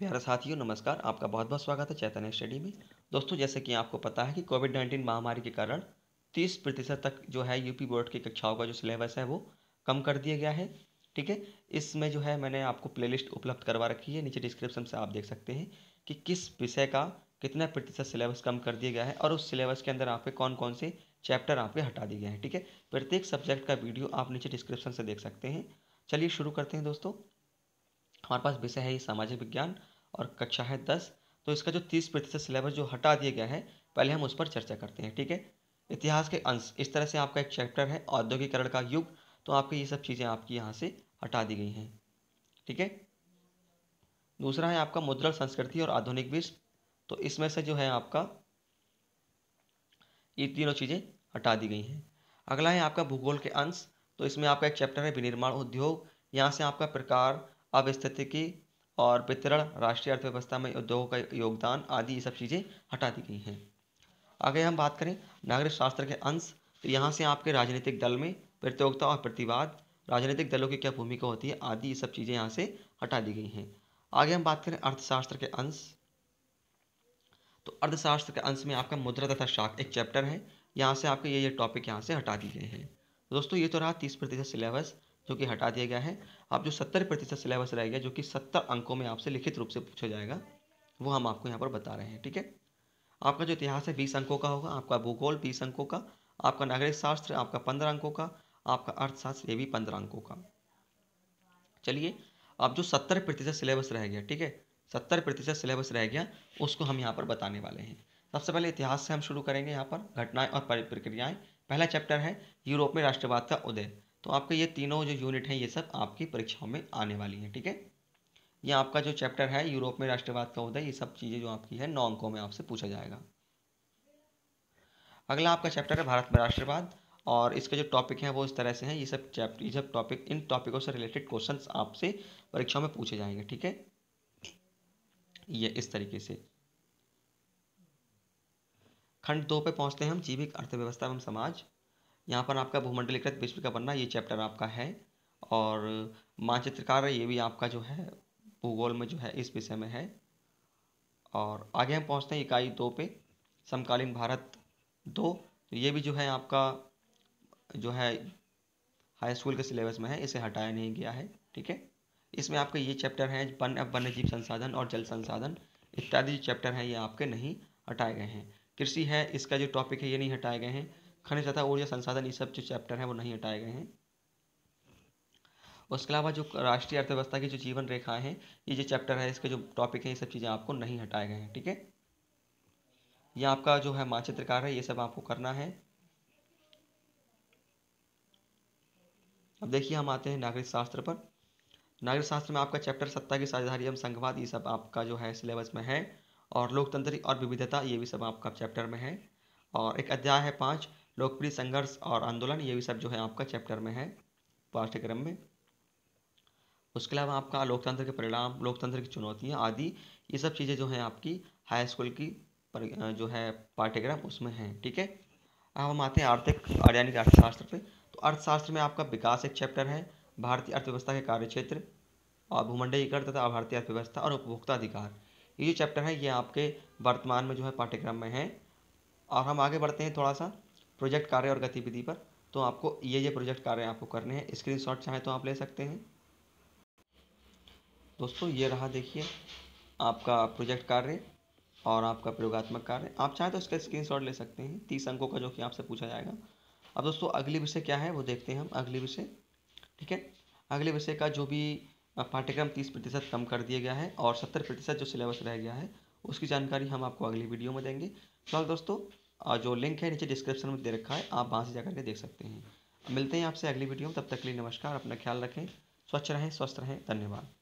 प्यारे साथियों नमस्कार आपका बहुत बहुत स्वागत है चैतन्य स्टडी में दोस्तों जैसे कि आपको पता है कि कोविड नाइन्टीन महामारी के कारण तीस प्रतिशत तक जो है यूपी बोर्ड की कक्षाओं का जो सिलेबस है वो कम कर दिया गया है ठीक है इसमें जो है मैंने आपको प्लेलिस्ट उपलब्ध करवा रखी है नीचे डिस्क्रिप्शन से आप देख सकते हैं कि किस विषय का कितना प्रतिशत सिलेबस कम कर दिया गया है और उस सिलेबस के अंदर आपके कौन कौन से चैप्टर आपके हटा दिए गए हैं ठीक है प्रत्येक सब्जेक्ट का वीडियो आप नीचे डिस्क्रिप्शन से देख सकते हैं चलिए शुरू करते हैं दोस्तों हमारे पास विषय है ये सामाजिक विज्ञान और कक्षा है दस तो इसका जो तीस प्रतिशत सिलेबस जो हटा दिया गया है पहले हम उस पर चर्चा करते हैं ठीक है इतिहास के अंश इस तरह से आपका एक चैप्टर है औद्योगिकरण का युग तो आपके ये सब चीज़ें आपकी यहाँ से हटा दी गई हैं ठीक है दूसरा है आपका मुद्रण संस्कृति और आधुनिक विश्व तो इसमें से जो है आपका ये तीनों चीज़ें हटा दी गई हैं अगला है आपका भूगोल के अंश तो इसमें आपका एक चैप्टर है विनिर्माण उद्योग यहाँ से आपका प्रकार अवस्थितिकी और वितरण राष्ट्रीय अर्थव्यवस्था में उद्योगों का योगदान आदि ये सब चीज़ें हटा दी गई हैं आगे हम बात करें नागरिक शास्त्र के अंश तो यहाँ से आपके राजनीतिक दल में प्रतियोगिता और प्रतिवाद राजनीतिक दलों की क्या भूमिका होती है आदि ये सब चीज़ें यहाँ से हटा दी गई हैं आगे हम बात करें अर्थशास्त्र के अंश तो अर्थशास्त्र के अंश में आपका मुद्रा तथा शाख एक चैप्टर है यहाँ से आपके ये ये टॉपिक यहाँ से हटा दिए गए हैं दोस्तों ये तो रहा तीस प्रतिशत सिलेबस जो कि हटा दिया गया है आप जो सत्तर प्रतिशत सिलेबस रह गया जो कि सत्तर अंकों में आपसे लिखित रूप से पूछा जाएगा वो हम आपको यहाँ पर बता रहे हैं ठीक है आपका जो इतिहास है बीस अंकों का होगा आपका भूगोल बीस अंकों का आपका नागरिक शास्त्र आपका पंद्रह अंकों का आपका अर्थशास्त्र ये भी पंद्रह अंकों का चलिए अब जो सत्तर प्रतिशत सिलेबस रह गया ठीक है सत्तर प्रतिशत सिलेबस रह गया उसको हम यहाँ पर बताने वाले हैं सबसे पहले इतिहास से हम शुरू करेंगे यहाँ पर घटनाएं और प्रक्रियाएं पहला चैप्टर है यूरोप में राष्ट्रवाद का उदय तो आपके ये तीनों जो यूनिट हैं ये सब आपकी परीक्षाओं में आने वाली हैं ठीक है ये आपका जो चैप्टर है यूरोप में राष्ट्रवाद का है ये सब चीज़ें जो आपकी है नौ अंकों में आपसे पूछा जाएगा अगला आपका चैप्टर है भारत में राष्ट्रवाद और इसके जो टॉपिक हैं वो इस तरह से हैं ये सब चैप्टर ये सब टॉपिक इन टॉपिकों से रिलेटेड क्वेश्चन आपसे परीक्षाओं में पूछे जाएंगे ठीक है ये इस तरीके से खंड दो पे पहुंचते हैं हम जीविक अर्थव्यवस्था एवं समाज यहाँ पर आपका भूमंडलीकृत विश्व का बनना ये चैप्टर आपका है और मानचित्रकार ये भी आपका जो है भूगोल में जो है इस विषय में है और आगे हम पहुँचते हैं इकाई दो पे समकालीन भारत दो तो ये भी जो है आपका जो है हाई स्कूल के सिलेबस में है इसे हटाया नहीं गया है ठीक है इसमें आपके ये चैप्टर हैं वन वन्य जीव संसाधन और जल संसाधन इत्यादि जो चैप्टर हैं ये आपके नहीं हटाए गए हैं कृषि है इसका जो टॉपिक है ये नहीं हटाए गए हैं खनिज तथा ऊर्जा संसाधन ये सब जो चैप्टर हैं वो नहीं हटाए गए हैं उसके अलावा जो राष्ट्रीय अर्थव्यवस्था की जो जीवन रेखाएं हैं ये जो चैप्टर है इसके जो टॉपिक हैं ये सब चीज़ें आपको नहीं हटाए गए हैं ठीक है ये आपका जो है मानचित्रकार है ये सब आपको करना है अब देखिए हम आते हैं नागरिक शास्त्र पर नागरिक शास्त्र में आपका चैप्टर सत्ता की साझेदारी एवं संघवाद ये सब आपका जो है सिलेबस में है और लोकतंत्र और विविधता ये भी सब आपका चैप्टर में है और एक अध्याय है पाँच लोकप्रिय संघर्ष और आंदोलन ये भी सब जो है आपका चैप्टर में है पाठ्यक्रम में उसके अलावा आपका लोकतंत्र के परिणाम लोकतंत्र की चुनौतियाँ आदि ये सब चीज़ें जो हैं आपकी हाई स्कूल की पर, जो है पाठ्यक्रम उसमें हैं ठीक है अब हम आते हैं आर्थिक और यानी कि अर्थशास्त्र पे तो अर्थशास्त्र में आपका विकास एक चैप्टर है भारतीय अर्थव्यवस्था के कार्य क्षेत्र और भूमंडलीकरण तथा भारतीय अर्थव्यवस्था और उपभोक्ता अधिकार ये जो चैप्टर है ये आपके वर्तमान में जो है पाठ्यक्रम में है और हम आगे बढ़ते हैं थोड़ा सा प्रोजेक्ट कार्य और गतिविधि पर तो आपको ये ये प्रोजेक्ट कार्य आपको करने हैं स्क्रीन शॉट चाहें तो आप ले सकते हैं दोस्तों ये रहा देखिए आपका प्रोजेक्ट कार्य और आपका प्रयोगात्मक कार्य आप चाहें तो इसका शॉट ले सकते हैं तीस अंकों का जो कि आपसे पूछा जाएगा अब दोस्तों अगली विषय क्या है वो देखते हैं हम अगली विषय ठीक है अगले विषय का जो भी पाठ्यक्रम तीस प्रतिशत कम कर दिया गया है और सत्तर प्रतिशत जो सिलेबस रह गया है उसकी जानकारी हम आपको अगली वीडियो में देंगे फिलहाल दोस्तों और जो लिंक है नीचे डिस्क्रिप्शन में दे रखा है आप वहाँ से जा करके देख सकते हैं मिलते हैं आपसे अगली वीडियो में तब तक के लिए नमस्कार अपना ख्याल रखें स्वच्छ रहें स्वस्थ रहें धन्यवाद